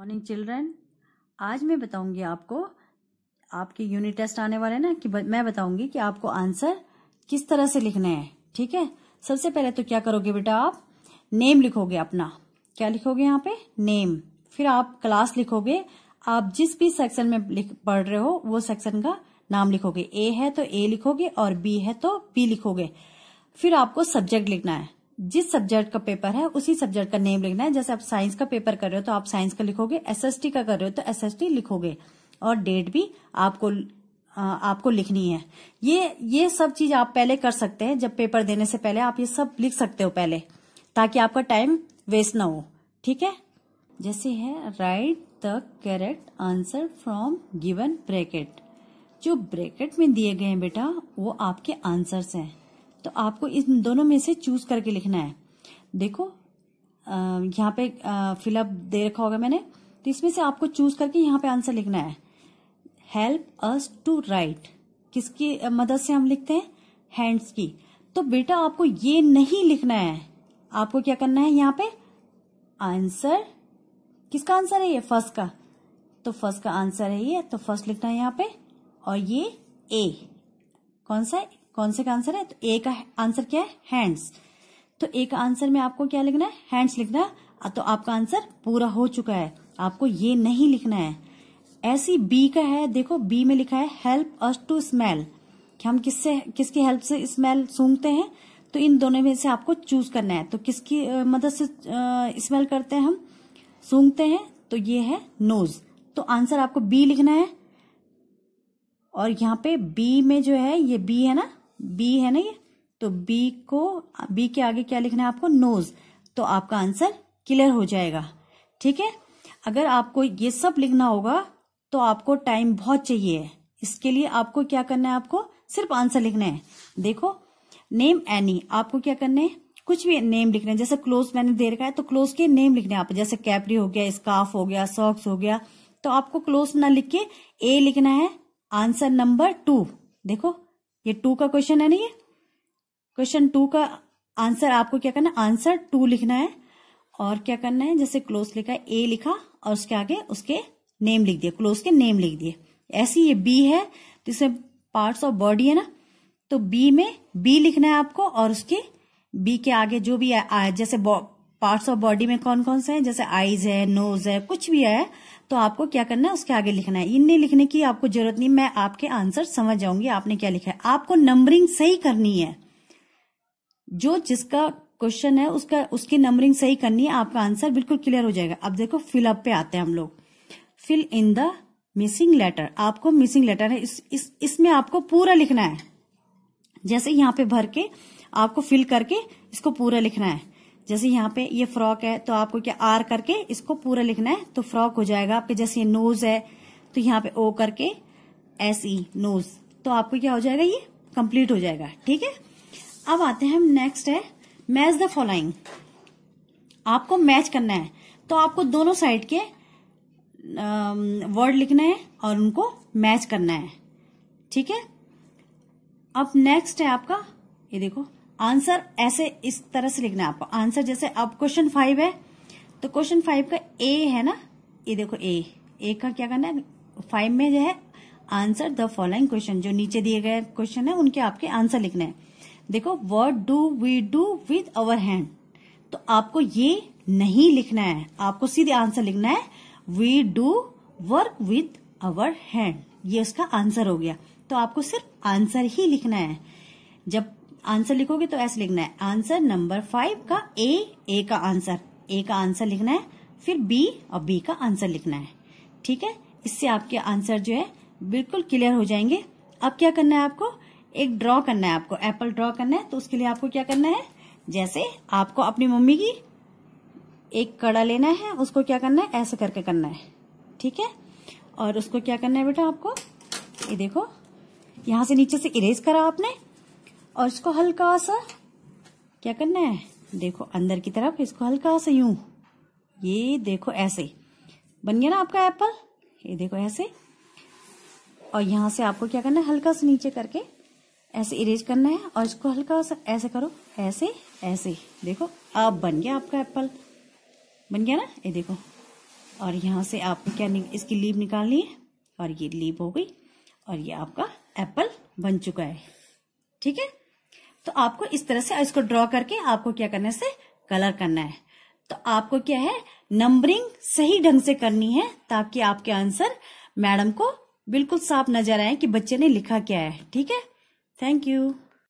morning children आज मैं बताऊंगी आपको आपके यूनिट टेस्ट आने वाले ना कि मैं बताऊंगी कि आपको आंसर किस तरह से लिखना है ठीक है सबसे पहले तो क्या करोगे बेटा आप नेम लिखोगे अपना क्या लिखोगे यहाँ पे नेम फिर आप क्लास लिखोगे आप जिस भी सेक्शन में पढ़ रहे हो वो सेक्शन का नाम लिखोगे ए है तो ए लिखोगे और बी है तो बी लिखोगे फिर आपको सब्जेक्ट लिखना है जिस सब्जेक्ट का पेपर है उसी सब्जेक्ट का नेम लिखना है जैसे आप साइंस का पेपर कर रहे हो तो आप साइंस का लिखोगे एसएसटी का कर रहे हो तो एसएसटी लिखोगे और डेट भी आपको आपको लिखनी है ये ये सब चीज आप पहले कर सकते हैं जब पेपर देने से पहले आप ये सब लिख सकते हो पहले ताकि आपका टाइम वेस्ट ना हो ठीक है जैसे है right the correct answer from given bracket जो ब्रैकेट में दिए गए हैं बेटा वो आपके आंसर्स हैं तो आपको इन दोनों में से चूज करके लिखना है देखो यहाँ पे फिलअप दे रखा होगा मैंने तो इसमें से आपको चूज करके यहाँ पे आंसर लिखना है हेल्प अस टू राइट किसकी मदद से हम लिखते हैं हैंड्स की तो बेटा आपको ये नहीं लिखना है आपको क्या करना है यहाँ पे आंसर किसका आंसर है ये फर्स्ट का तो फर्स्ट का आंसर है ये तो फर्स्ट लिखना है यहाँ पे और ये ए कौन सा कौन से का आंसर है तो ए का आंसर क्या है हैंड्स तो ए का आंसर में आपको क्या लिखना है हैंड्स लिखना है तो आपका आंसर पूरा हो चुका है आपको ये नहीं लिखना है ऐसी बी का है देखो बी में लिखा है हेल्प अस टू स्मेल कि हम किससे किसकी हेल्प से स्मेल सूंघते हैं तो इन दोनों में से आपको चूज करना है तो किसकी मदद से स्मेल करते हैं हम सूंघते हैं तो ये है नोज तो आंसर आपको बी लिखना है और यहाँ पे बी में जो है ये बी है ना बी है ना ये तो बी को बी के आगे क्या लिखना है आपको नोज तो आपका आंसर क्लियर हो जाएगा ठीक है अगर आपको ये सब लिखना होगा तो आपको टाइम बहुत चाहिए इसके लिए आपको क्या करना है आपको सिर्फ आंसर लिखना है देखो नेम एनी आपको क्या करना है कुछ भी नेम लिखना है जैसे क्लोज मैंने दे रखा है तो क्लोज के नेम लिखने आप जैसे कैपरी हो गया स्कार्फ हो गया सॉक्स हो गया तो आपको क्लोज ना लिख के ए लिखना है आंसर नंबर टू देखो ये टू का क्वेश्चन है ना ये क्वेश्चन टू का आंसर आपको क्या करना है आंसर टू लिखना है और क्या करना है जैसे क्लोज लिखा है ए लिखा और उसके आगे उसके नेम लिख दिया क्लोज के नेम लिख दिए ऐसी ये बी है तो इसमें पार्ट ऑफ बॉडी है ना तो बी में बी लिखना है आपको और उसके बी के आगे जो भी आ, जैसे पार्ट्स ऑफ बॉडी में कौन कौन से हैं जैसे आईज है नोज है कुछ भी है तो आपको क्या करना है उसके आगे लिखना है इनने लिखने की आपको जरूरत नहीं मैं आपके आंसर समझ जाऊंगी आपने क्या लिखा है आपको नंबरिंग सही करनी है जो जिसका क्वेश्चन है उसका उसकी नंबरिंग सही करनी है आपका आंसर बिल्कुल क्लियर हो जाएगा अब देखो फिलअप पे आते हैं हम लोग fill in the missing letter आपको मिसिंग लेटर है इस, इस इसमें आपको पूरा लिखना है जैसे यहाँ पे भर के आपको फिल करके इसको पूरा लिखना है जैसे यहाँ पे ये फ्रॉक है तो आपको क्या आर करके इसको पूरा लिखना है तो फ्रॉक हो जाएगा आपके जैसे ये नोज है तो यहाँ पे ओ करके एस ई नोज तो आपको क्या हो जाएगा ये कंप्लीट हो जाएगा ठीक है अब आते हैं हम नेक्स्ट है मैच द फॉलोइंग आपको मैच करना है तो आपको दोनों साइड के वर्ड लिखना है और उनको मैच करना है ठीक है अब नेक्स्ट है आपका ये देखो आंसर ऐसे इस तरह से लिखना है आपको आंसर जैसे अब क्वेश्चन फाइव है तो क्वेश्चन फाइव का ए है ना ये देखो ए ए का क्या करना है फाइव में जो है आंसर द फॉलोइंग क्वेश्चन जो नीचे दिए गए क्वेश्चन है उनके आपके आंसर लिखने हैं देखो what do we do with our hand तो आपको ये नहीं लिखना है आपको सीधे आंसर लिखना है we do work with our hand ये उसका आंसर हो गया तो आपको सिर्फ आंसर ही लिखना है जब आंसर लिखोगे तो ऐसे लिखना है आंसर नंबर फाइव का ए ए का आंसर ए का आंसर लिखना है फिर बी और बी का आंसर लिखना है ठीक है इससे आपके आंसर जो है बिल्कुल क्लियर हो जाएंगे अब क्या करना है आपको एक ड्रॉ करना है आपको एप्पल ड्रॉ करना है तो उसके लिए आपको क्या करना है जैसे आपको अपनी मम्मी की एक कड़ा लेना है उसको क्या करना है ऐसे करके करना है ठीक है और उसको क्या करना है बेटा आपको ये देखो यहां से नीचे से इरेज करा आपने और इसको हल्का सा क्या करना है देखो अंदर की तरफ इसको हल्का सा यूं ये देखो ऐसे बन गया ना आपका एप्पल ये देखो ऐसे और यहां से आपको क्या करना है हल्का सा नीचे करके ऐसे इरेज करना है और इसको हल्का सा ऐसे करो ऐसे ऐसे देखो अब बन गया आपका एप्पल बन गया ना ये देखो और यहां से आपको क्या इसकी लीव निकालनी है और ये लीव हो गई और ये आपका एप्पल बन चुका है ठीक है तो आपको इस तरह से इसको ड्रॉ करके आपको क्या करने से कलर करना है तो आपको क्या है नंबरिंग सही ढंग से करनी है ताकि आपके आंसर मैडम को बिल्कुल साफ नजर आए कि बच्चे ने लिखा क्या है ठीक है थैंक यू